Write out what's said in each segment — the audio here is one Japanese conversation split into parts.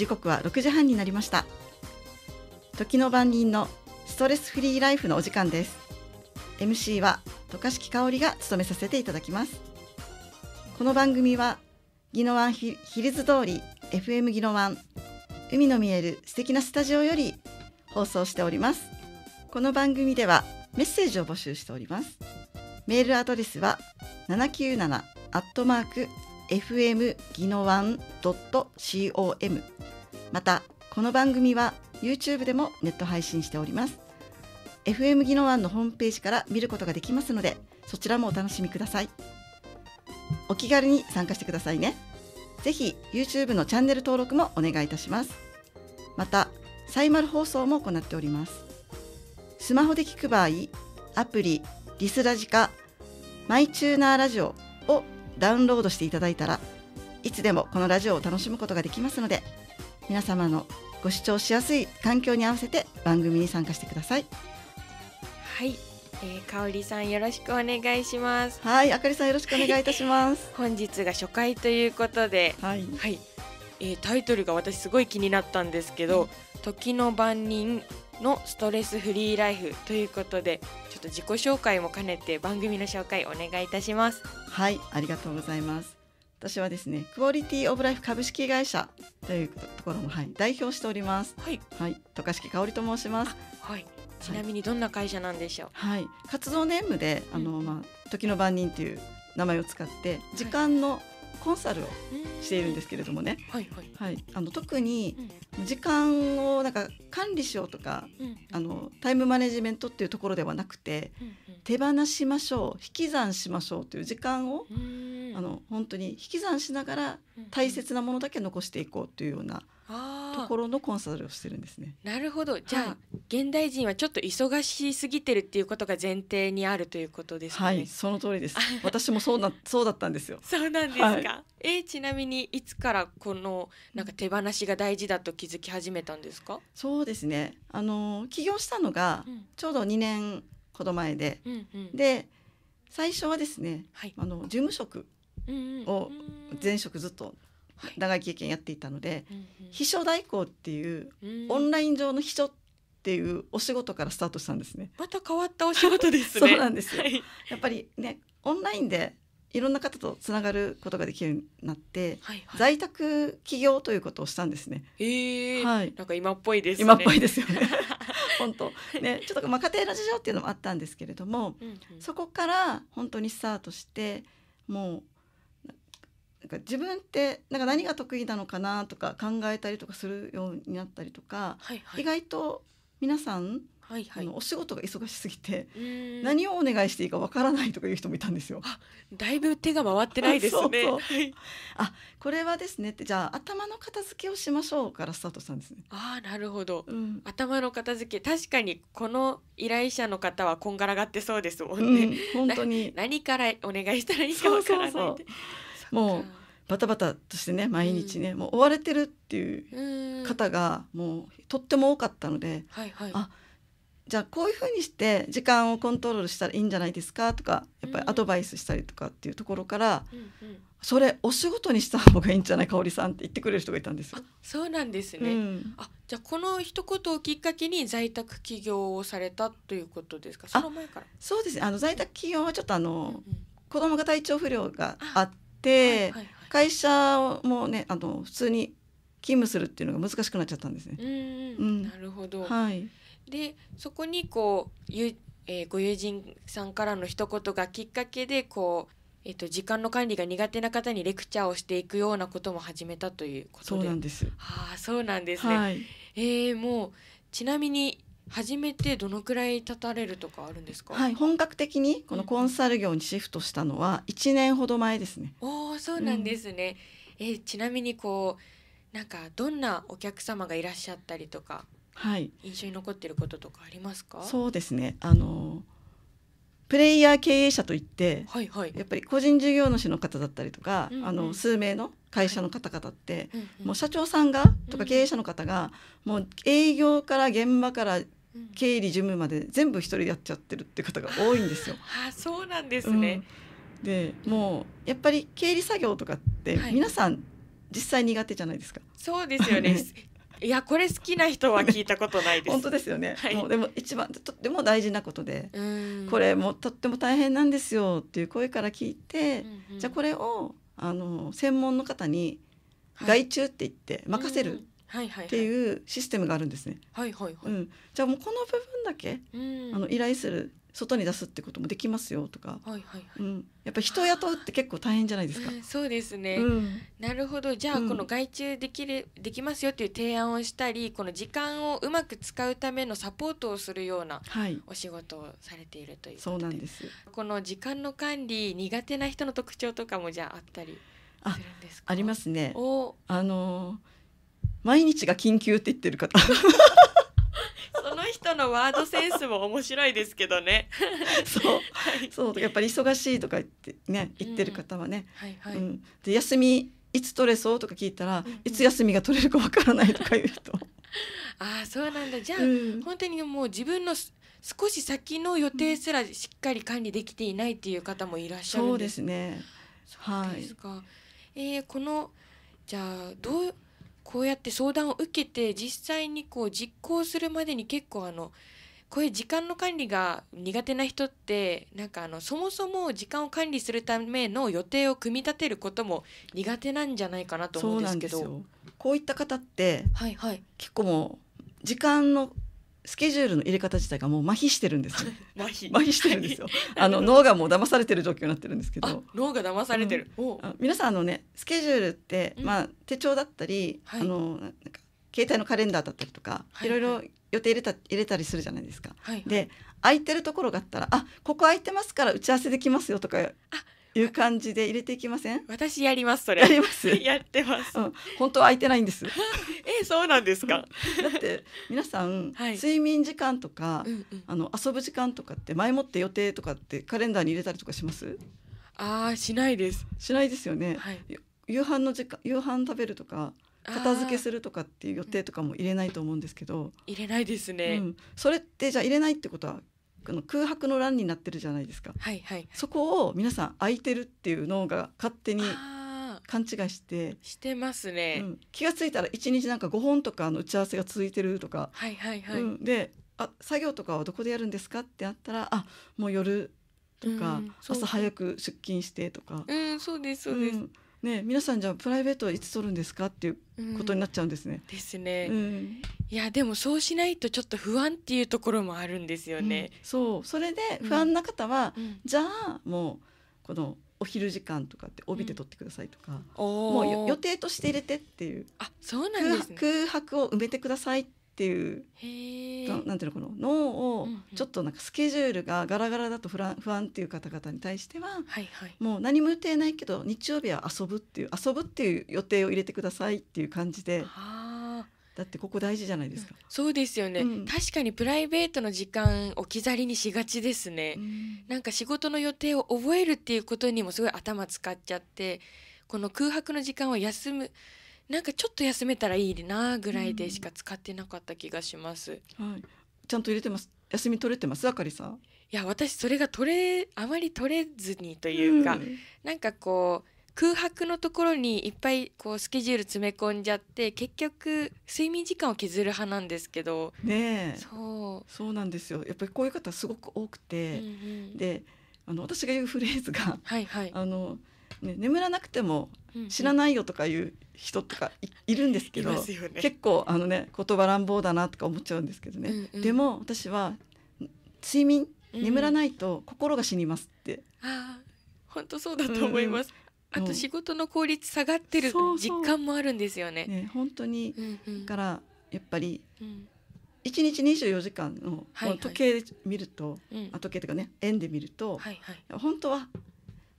時刻は6時半になりました時の番人のストレスフリーライフのお時間です MC は渡嘉敷香織が務めさせていただきますこの番組は宜野湾ヒルズ通り FM 宜野湾海の見える素敵なスタジオより放送しておりますこの番組ではメッセージを募集しておりますメールアドレスは797アットマーク fm ギノワン .com またこの番組は YouTube でもネット配信しております FM 技能案のホームページから見ることができますのでそちらもお楽しみくださいお気軽に参加してくださいねぜひ YouTube のチャンネル登録もお願いいたしますまたサイマル放送も行っておりますスマホで聞く場合アプリリスラジカマイチューナーラジオをダウンロードしていただいたらいつでもこのラジオを楽しむことができますので皆様のご視聴しやすい環境に合わせて番組に参加してくださいはいえー、かおりさんよろしくお願いしますはいあかりさんよろしくお願いいたします 本日が初回ということではい、はい、えー、タイトルが私すごい気になったんですけど「時の番人のストレスフリーライフ」ということでちょっと自己紹介も兼ねて番組の紹介お願いいたしますはいありがとうございます私はですねクオリティオブライフ株式会社というところも、はい、代表しております。はい、はい、渡嘉敷香織と申します。はい。ちなみにどんな会社なんでしょう。はい、活動ネームで、あの、うん、まあ、時の番人という名前を使って、時間のコンサルをしているんですけれどもね。はい、はい、はい、あの、特に、時間をなんか管理しようとか、うん、あの、タイムマネジメントっていうところではなくて。うん、手放しましょう、引き算しましょうという時間を。うんあの本当に引き算しながら大切なものだけ残していこうというようなところのコンサルをしてるんですね。なるほどじゃあ、はい、現代人はちょっと忙しすぎてるっていうことが前提にあるということですね。はいその通りです 私もそうなそうだったんですよ。そうなんですか、はい、えー、ちなみにいつからこのなんか手放しが大事だと気づき始めたんですかそうですねあの起業したのがちょうど2年ほど前で、うんうん、で最初はですね、はい、あの事務職を前職ずっと長い経験やっていたので、秘書代行っていうオンライン上の秘書っていうお仕事からスタートしたんですね。また変わったお仕事ですね。そうなんですよ、はい、やっぱりねオンラインでいろんな方とつながることができるようになって、はいはい、在宅起業ということをしたんですね。えー、はい。なんか今っぽいです、ね、今っぽいですよね。本当ねちょっとまあ家庭の事情っていうのもあったんですけれども、うんうん、そこから本当にスタートしてもうか自分ってなんか何が得意なのかなとか考えたりとかするようになったりとか、はいはい、意外と皆さん、はいはい、お仕事が忙しすぎて何をお願いしていいかわからないとかいう人もいたんですよ。だいぶ手が回ってないですね。そうそうはい、あこれはですねってじゃあ頭の片付けをしましょうからスタートしたんですね。あなるほど、うん、頭の片付け確かにこの依頼者の方はこんがらがってそうですもんね。うん、本当に 何からお願いしたらいいかわからないそうそうそうもうバタバタとしてね毎日ね、うん、もう追われてるっていう方がもうとっても多かったので、はいはい、あじゃあこういうふうにして時間をコントロールしたらいいんじゃないですかとかやっぱりアドバイスしたりとかっていうところから、うんうん、それお仕事にした方がいいんじゃない香織さんって言ってくれる人がいたんですよ。そうなんですね、うん、あじゃあこの一言をきっかけに在宅起業をされたということですかその前からそうですねあの在宅起業はちょっとあの、うんうん、子供が体調不良があって。はいはいはい会社もねあの普通に勤務するっていうのが難しくなっちゃったんですね。うんうん、なるほど、はい、でそこにこうゆ、えー、ご友人さんからの一言がきっかけでこう、えーと、時間の管理が苦手な方にレクチャーをしていくようなことも始めたということでそうなんです。はあそうなんですね。はい、えー、もうちなみに初めてどのくらい立たれるとかあるんですか。はい、本格的にこのコンサル業にシフトしたのは一年ほど前ですね。うん、おお、そうなんですね。うん、えちなみにこうなんかどんなお客様がいらっしゃったりとか、はい、印象に残ってることとかありますか。そうですね。あのプレイヤー経営者といって、はいはい、やっぱり個人事業主の方だったりとか、うんうん、あの数名の会社の方々って、はいうんうん、もう社長さんがとか経営者の方が、うん、もう営業から現場から経理事務まで全部一人やっちゃってるって方が多いんですよ。あそうなんですね、うん、でもうやっぱり経理作業とかって皆さん実際苦手じゃないですか。はい、そうですよね いやこれ好きな人は聞いたことないです。本当ですよね。はい、もうでも一番とっても大事なことで、これもとっても大変なんですよっていう声から聞いて、うんうん、じゃあこれをあの専門の方に外注って言って任せるっていうシステムがあるんですね。はいはいはいうん、じゃあもうこの部分だけ、うん、あの依頼する外に出すってこともできますよとか、はいはいはいうん、やっぱ人を雇うって結構大変じゃないですか。そうですね、うん、なるほどじゃあこの外注できる、できますよっていう提案をしたりこの時間をうまく使うためのサポートをするようなお仕事をされているということではい、そうなんですこの時間の管理苦手な人の特徴とかもじゃああったりあありますね。あのー毎日が緊急って言ってる方その人のワードセンスも面白いですけどね そう、はい、そうやっぱり忙しいとか言ってね言ってる方はね、うん、はいはい、うん、で休みいつ取れそうとか聞いたら、うんうん、いつ休みが取れるかわからないとか言うと ああそうなんだじゃあ、うん、本当にもう自分の少し先の予定すらしっかり管理できていないっていう方もいらっしゃるんですそうですねそうですか、はい、えー、このじゃあどうこうやって相談を受けて実際にこう実行するまでに結構あのこういう時間の管理が苦手な人ってなんかあのそもそも時間を管理するための予定を組み立てることも苦手なんじゃないかなと思うんですけどこういった方って、はいはい、結構もう時間のスケジュールの入れ方自体がもう麻痺してるんですよ。麻痺。麻痺してるんですよ。あの脳がもう騙されてる状況になってるんですけど。脳が騙されてる。皆さんあのねスケジュールって、うん、まあ手帳だったり、はい、あのなんか携帯のカレンダーだったりとか、はい、いろいろ予定入れた入れたりするじゃないですか。はい、で空いてるところがあったらあここ空いてますから打ち合わせできますよとか。あいう感じで入れていきません私やりますそれやります やってます、うん、本当は空いてないんです えそうなんですかだって皆さん、はい、睡眠時間とか、うんうん、あの遊ぶ時間とかって前もって予定とかってカレンダーに入れたりとかしますああしないですしないですよね、はい、夕飯の時間夕飯食べるとか片付けするとかっていう予定とかも入れないと思うんですけど入れないですね、うん、それってじゃあ入れないってことはの空白の欄になってるじゃないですか、はいはい、そこを皆さん空いてるっていう脳が勝手に勘違いしてしてますね、うん、気が付いたら1日なんか5本とかの打ち合わせが続いてるとか、はいはいはい、うん、であ作業とかはどこでやるんですかってあったらあもう夜とか、うん、朝早く出勤してとか、うん、そうですそうです、うんね、皆さんじゃあプライベートはいつ撮るんですかっていうことになっちゃうんですね。うん、ですね。うん、いやでもそうしないとちょっと不安っていうところもあるんですよね。うん、そうそれで不安な方は、じゃあもうこのお昼時間とかって帯で撮ってくださいとか、もう予定として入れてっていうあそうなんです、ね、空白を埋めてくださいっっていうなんていうのこの脳をちょっとなんかスケジュールがガラガラだと不安不安っていう方々に対しては、はいはい、もう何も予定ないけど日曜日は遊ぶっていう遊ぶっていう予定を入れてくださいっていう感じで。だってここ大事じゃないですか、うん、そうですよね、うん、確かにプライベートの時間置き去りにしがちですね、うん、なんか仕事の予定を覚えるっていうことにもすごい頭使っちゃってこの空白の時間を休むなんかちょっと休めたらいいなぐらいでしか使ってなかった気がします。うん、はい、ちゃんと入れてます。休み取れてます。あかりさん。いや私それが取れあまり取れずにというか、うん、なんかこう。空白のところにいっぱいこうスケジュール詰め込んじゃって結局睡眠時間を削る派なんですけどねそうそうなんですよやっぱりこういう方すごく多くて、うんうん、であの私が言うフレーズが、はいはい、あのね、眠らなくても知らないよとかいう人とかい,、るんですけど、ね、結構あのね言葉乱暴だなとか思っちゃうんですけどね、うんうん、でも私は睡眠眠らないと心が死にますって。うん、あ本当そうだと思います、うん、あと仕事の効率下がってる実感もあるんですよね。そうそうね本当に、うんうん、からやっぱり、うん1日24時間の、時計で見ると、うん、あ時計とかね円で見ると、はいはい、本当は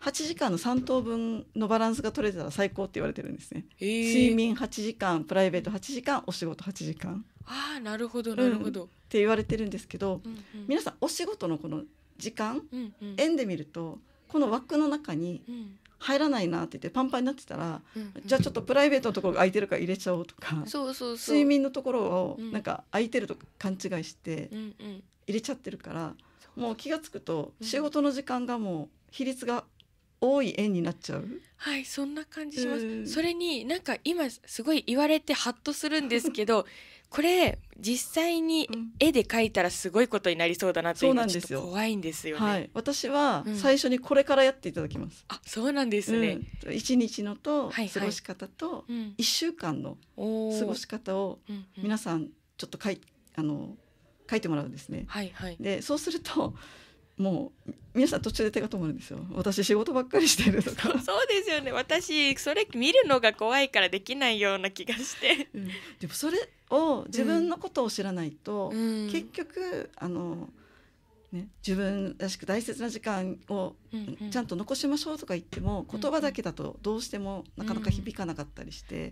8時間の3等分のバランスが取れたら最高って言われてるんですね、えー、睡眠8時間プライベート8時間お仕事8時間あなるほどなるほど、うん、って言われてるんですけど、うんうん、皆さんお仕事のこの時間、うんうん、円で見るとこの枠の中に入らないなって言ってパンパンになってたら、うんうん、じゃあちょっとプライベートのところが空いてるから入れちゃおうとか睡眠のところをなんか空いてると勘違いして入れちゃってるから、もう気が付くと仕事の時間がもう比率が多い円になっちゃうはいそんな感じします、それになんか今すごい言われてハッとするんですけど これ実際に絵で描いたらすごいことになりそうだなというのはちょっと怖いんですよね、はい、私は最初にこれからやっていただきます、うん、あそうなんですね、うん、日のと過ごし方と一週間の過ごし方を皆さんちょっと書いあの書いてもらうんですね。はいはい、でそうするともう皆さん途中で手が止まるんですよ私仕事ばっかりしてるとか そうですよね私それ見るのが怖いからできないような気がして、うん、でもそれを自分のことを知らないと、うん、結局あのね、自分らしく大切な時間をちゃんと残しましょうとか言っても、うんうん、言葉だけだとどうしてもなかなか響かなかったりして、で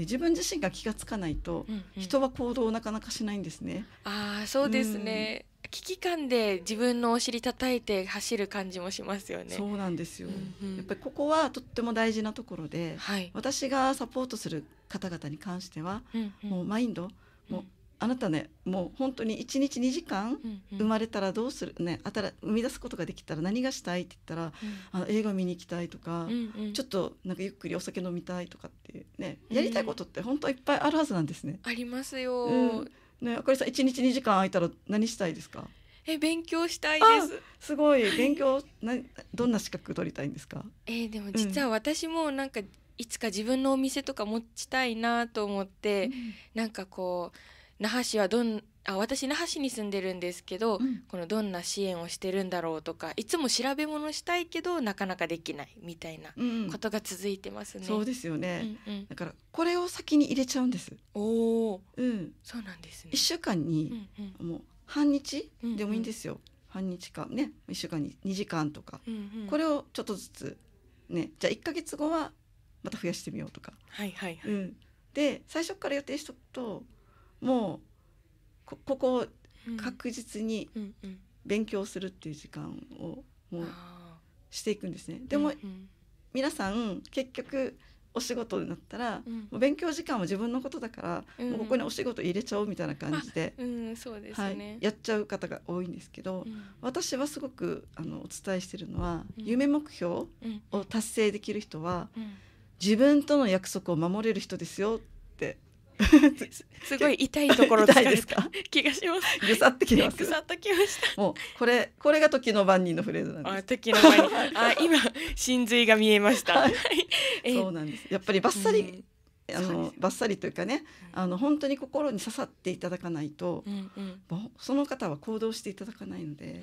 自分自身が気が付かないと、人は行動をなかなかしないんですね。あそうですね、危機感で自分のお尻叩いて走る感じもしますよね。そうなんですよ、うんうん、やっぱりここはとっても大事なところで、はい、私がサポートする方々に関しては、うんうん、もうマインド、うん、もうあなたねもう本当に1日2時間生まれたらどうする、ね、あたら生み出すことができたら何がしたいって言ったら、うん、あの映画見に行きたいとか、うんうん、ちょっとなんかゆっくりお酒飲みたいとかっていうねやりたいことって本当いっぱいあるはずなんですね。うん、ありますよ、うんね、あかりさん一日二時間空いたら何したいですか。え、勉強したいです。すごい、勉強、な、どんな資格取りたいんですか。えー、でも、実は私も、なんか、いつか自分のお店とか持ちたいなと思って、うん、なんかこう。那覇市はどんあ私那覇市に住んでるんですけど、うん、このどんな支援をしてるんだろうとかいつも調べ物したいけどなかなかできないみたいなことが続いてますね。うん、そうですよね、うんうん、だからこれを先に入れちゃうんです。おお、うん、そうなんですね。一週間に、もう半日でもいいんですよ。うんうん、半日間ね一週間に二時間とか、うんうん、これをちょっとずつねじゃあ一か月後はまた増やしてみようとか。はいはいはい。で最初から予定しとくともうここを確実に勉強するっていう時間をもうしていくんですね。でも、皆さん結局お仕事になったら、うん、もう勉強時間は自分のことだから、うん、もうここにお仕事入れちゃおうみたいな感じで、はい、やっちゃう方が多いんですけど、うん、私はすごくあのお伝えしてるのは、夢目標を達成できる人は、自分との約束を守れる人ですよって すごい痛いところ痛いですか気がしますぐさってきますぐさっときましたもうこれこれが時の番人のフレーズなんです時の番人あ今真髄が見えました、はいそうなんですやっぱりバッサリ、うん、あの、ね、バッサリというかね、うん、あの本当に心に刺さっていただかないと、うんうん、その方は行動していただかないので、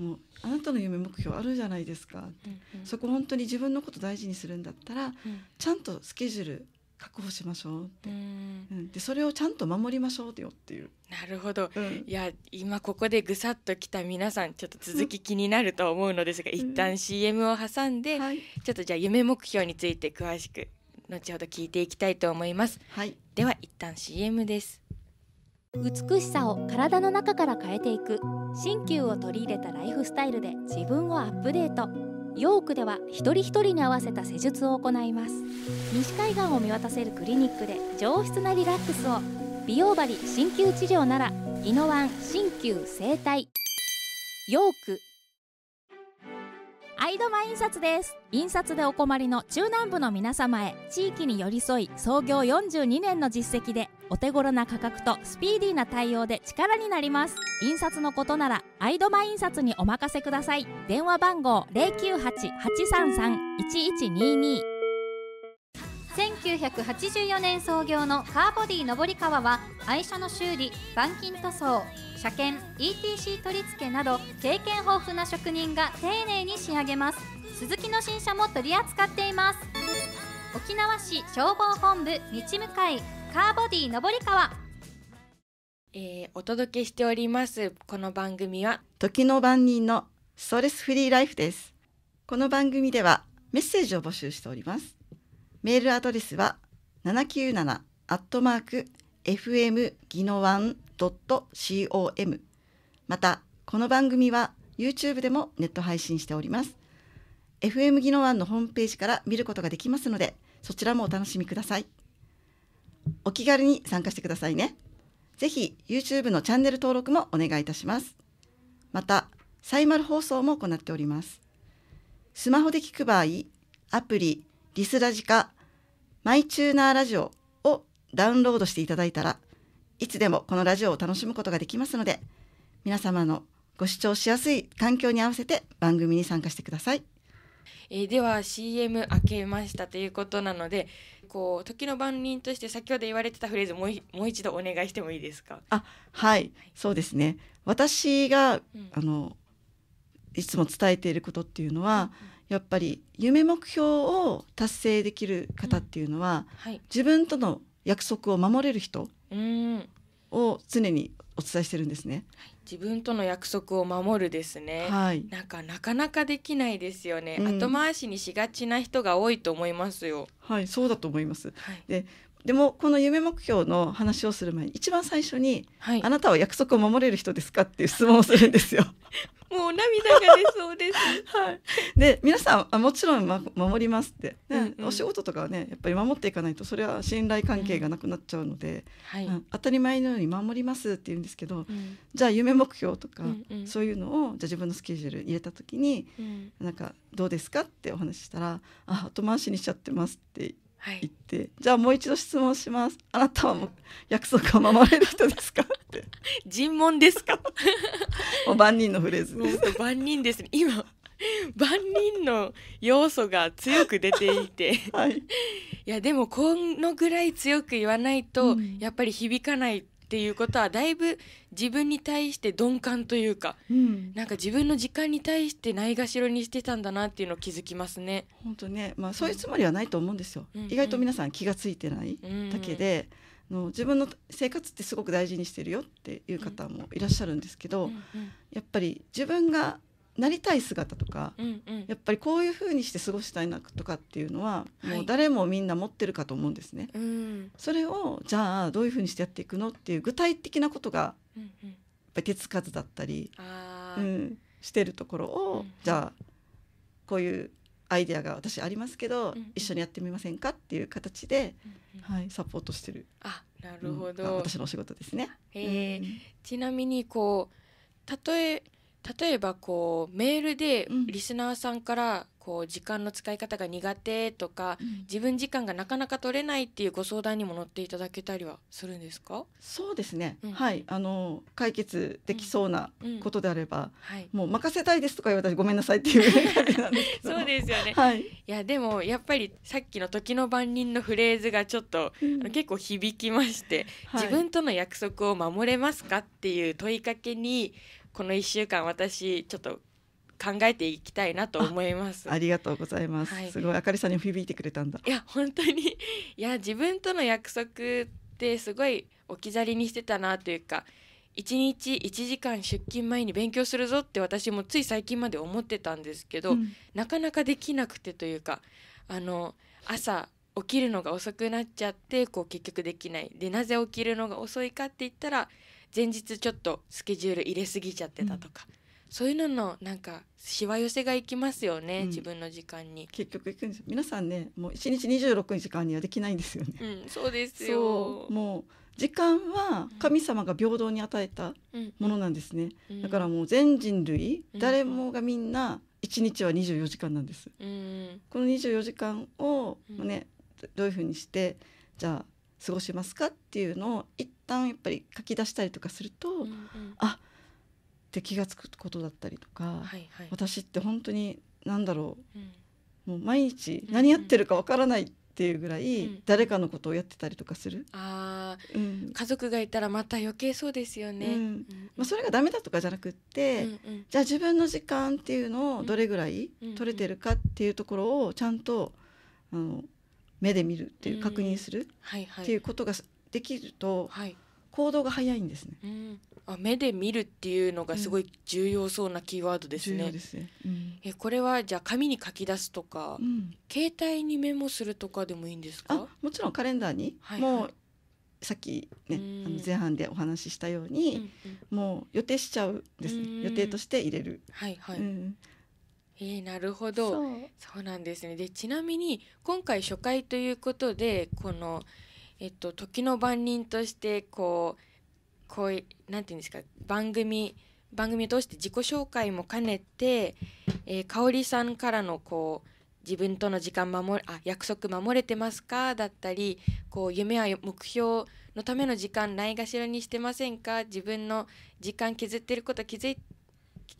うんうん、もうあなたの夢目標あるじゃないですか、うんうん、そこ本当に自分のこと大事にするんだったら、ちゃんとスケジュール確保しましょうって、うん、でそれをちゃんと守りましょうよっていうなるほど、うん、いや今ここでぐさっときた皆さんちょっと続き気になると思うのですが、一旦 CM を挟んで、はい、ちょっとじゃあ夢目標について詳しく後ほど聞いていきたいと思います、はい、では一旦 CM です美しさを体の中から変えていく鍼灸を取り入れたライフスタイルで自分をアップデートヨークでは一人一人に合わせた施術を行います西海岸を見渡せるクリニックで上質なリラックスを美容針鍼灸治療ならイノワン鍼灸整体ヨークイドマ印刷です印刷でお困りの中南部の皆様へ地域に寄り添い創業42年の実績でお手頃な価格とスピーディーな対応で力になります印刷のことならアイドマ印刷にお任せください電話番号098-833-1122 1984年創業のカーボディ上り川は愛車の修理板金塗装車検 ETC 取り付けなど経験豊富な職人が丁寧に仕上げます鈴木の新車も取り扱っています沖縄市消防本部道向かいカーボディ上り川えー、お届けしておりますこの番組は時の番人のストレスフリーライフですこの番組ではメッセージを募集しておりますメールアドレスは797アットマーク fm ギノワン .com またこの番組は YouTube でもネット配信しております FM 技能案のホームページから見ることができますのでそちらもお楽しみくださいお気軽に参加してくださいねぜひ YouTube のチャンネル登録もお願いいたしますまたサイマル放送も行っておりますスマホで聞く場合アプリリスラジカマイチューナーラジオをダウンロードしていただいたらいつでもこのラジオを楽しむことができますので皆様のご視聴しやすい環境に合わせて番組に参加してください。えー、では CM 開けましたということなのでこう時の番人として先ほど言われてたフレーズもうもう一度お願いしてもいいですかあ、はい、はい、そうですね私が、うん、あのいつも伝えていることっていうのは、うん、やっぱり夢目標を達成できる方っていうのは、うんはい、自分との約束を守れる人を常にお伝えしてるんですね。はい、自分との約束を守るですね。はい、なんかなかなかできないですよね、うん、後回しにしがちな人が多いと思いますよ。はい、そうだと思います。はい、で、でもこの夢目標の話をする前に一番最初に、はい、あなたは約束を守れる人ですかっていう質問をするんですよ。もう涙が出そうです。はい。で皆さんあもちろん、ま、守りますって、ね、うんうん、お仕事とかはねやっぱり守っていかないとそれは信頼関係がなくなっちゃうので、うんはいうん、当たり前のように守りますって言うんですけど、うん、じゃあ夢目標とか、うんうん、そういうのをじゃあ自分のスケジュール入れた時に、うん、なんかどうですかってお話ししたらあ後回しにしちゃってますって行って、はい、じゃあもう一度質問しますあなたはもう約束を守れる人ですか?」って尋問ですか もう万人のフレーズです万人です、ね、今万人の要素が強く出ていてはい、いやでもこのぐらい強く言わないとやっぱり響かないっていうことはだいぶ自分に対して鈍感というか、うん、なんか自分の時間に対してないがしろにしてたんだなっていうのを気づきますね。本当ね、まあそういうつもりはないと思うんですよ。うん意外と皆さん気が付いてないだけで、うんうん、の自分の生活ってすごく大事にしてるよっていう方もいらっしゃるんですけど、うんうん、やっぱり自分がなりたい姿とか、うんうん、やっぱりこういうふうにして過ごしたいなとかっていうのは、もう誰もみんな持ってるかと思うんですね。それをじゃあどういうふうにしてやっていくのっていう具体的なことが、やっぱり手つかずだったり、うん、うん、してるところを、うん、じゃあこういうアイデアが私ありますけど、うんうん、一緒にやってみませんかっていう形で、うんうん、はい、サポートしてるあなるほど、うん、私のお仕事ですね。えー、うん、ちなみにこう例え例えばこうメールでリスナーさんからこう時間の使い方が苦手とか、うん、自分時間がなかなか取れないっていうご相談にも乗っていただけたりはするんですかそうですね、うん、はいあの解決できそうなことであれば、うんはい、もう任せたいですとか言われたらごめんなさいっていう そうですよね、はい、いやでもやっぱりさっきの時の番人のフレーズがちょっと、結構響きまして、はい、自分との約束を守れますかっていう問いかけにこの1週間私ちょっと考えていきたいなと思いますありがとうございます、はい、すごいあかりさんに響いてくれたんだいや本当に いや自分との約束ってすごい置き去りにしてたなというか1日1時間出勤前に勉強するぞって私もつい最近まで思ってたんですけど、うん、なかなかできなくてというかあの朝起きるのが遅くなっちゃってこう結局できないでなぜ起きるのが遅いかって言ったら前日ちょっとスケジュール入れすぎちゃってたとか、うん、そういうののなんかしわ寄せがいきますよね、うん、自分の時間に結局いくんです皆さんねもう1日26時間にはできないんですよね、うん、そうですよもう時間は神様が平等に与えたものなんですね、だからもう全人類、誰もがみんな一日は24時間なんです、この24時間をね、どういうふうにしてじゃあ過ごしますかっていうのを一旦やっぱり書き出したりとかすると、うんうん、あって気が付くことだったりとか、はいはい、私って本当に何だろう、うん、もう毎日何やってるかわからないっていうぐらい誰かのことをやってたりとかする、うん、あ、うん、家族がいたらまた余計そうですよね、うん、まあ、それがダメだとかじゃなくって、うんうん、じゃあ自分の時間っていうのをどれぐらい取れてるかっていうところをちゃんとあの目で見るっていう確認するっていうことができると、行動が早いんですね、あ目で見るっていうのがすごい重要そうなキーワードですね。すねうん、えこれはじゃあ紙に書き出すとか、うん、携帯にメモするとかでもいいんですかもちろんカレンダーに、はいはい、もうさっきね、ね、あの前半でお話ししたように、うんうん、もう予定しちゃうんです、ね、予定として入れる。はいはいえー、なるほどそうなんですねでちなみに今回初回ということでこの、えっと、時の番人としてこうこうなんていうんですか番組番組を通して自己紹介も兼ねて、えー、香里さんからのこう自分との時間守あ約束守れてますかだったりこう夢や目標のための時間ないがしろにしてませんか自分の時間削ってること気づい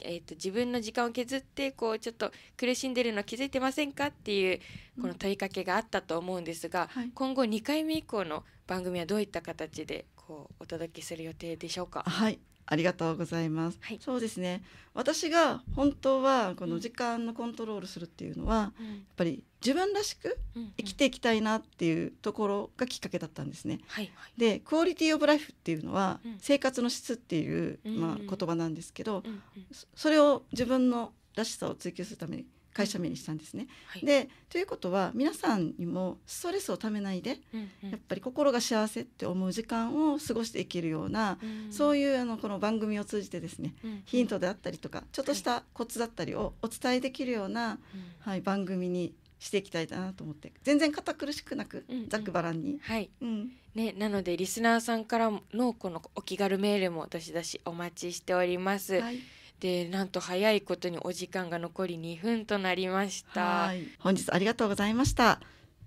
えーと、自分の時間を削ってこうちょっと苦しんでるの気づいてませんかっていうこの問いかけがあったと思うんですが、うんはい、今後2回目以降の番組はどういった形でこうお届けする予定でしょうか。はいありがとうございます、はい、そうですね私が本当はこの時間のコントロールするっていうのは、うん、やっぱり自分らしく生きていきたいなっていうところがきっかけだったんですね。はいはい、でクオリティオブライフっていうのは、生活の質っていう、まあ、言葉なんですけど、うんうん、それを自分のらしさを追求するために会社名にしたんですね。はい、でということは皆さんにもストレスをためないで、うんうん、やっぱり心が幸せって思う時間を過ごしていけるような、うん、そういうあのこの番組を通じてですね、うんヒントであったりとかちょっとしたコツだったりをお伝えできるような、はい、はい、番組にしていきたいなと思って全然堅苦しくなく、ざっくばらんに。はい、うんね、なのでリスナーさんからのこのお気軽メールも私ししお待ちしております。はいでなんと早いことにお時間が残り2分となりました本日ありがとうございました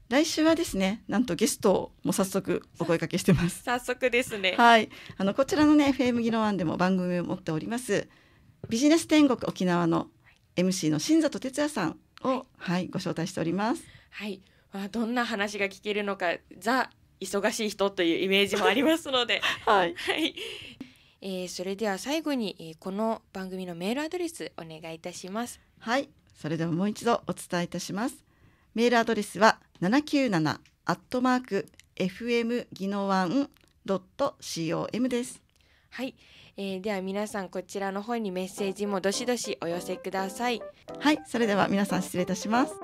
来週はですねなんとゲストをも早速お声掛けしてます早速ですねはいあのこちらのね FM 議論案でも番組を持っておりますビジネス天国沖縄の MC の新里哲也さんを、はい、はい、ご招待しておりますはいあどんな話が聞けるのかザ忙しい人というイメージもありますので はい、はい、えー、それでは最後に、えー、この番組のメールアドレスお願いいたしますはいそれではもう一度お伝えいたしますメールアドレスは七九七アットマーク fm 技能ワンドット com ですはい、えー、では皆さんこちらの方にメッセージもどしどしお寄せくださいはいそれでは皆さん失礼いたします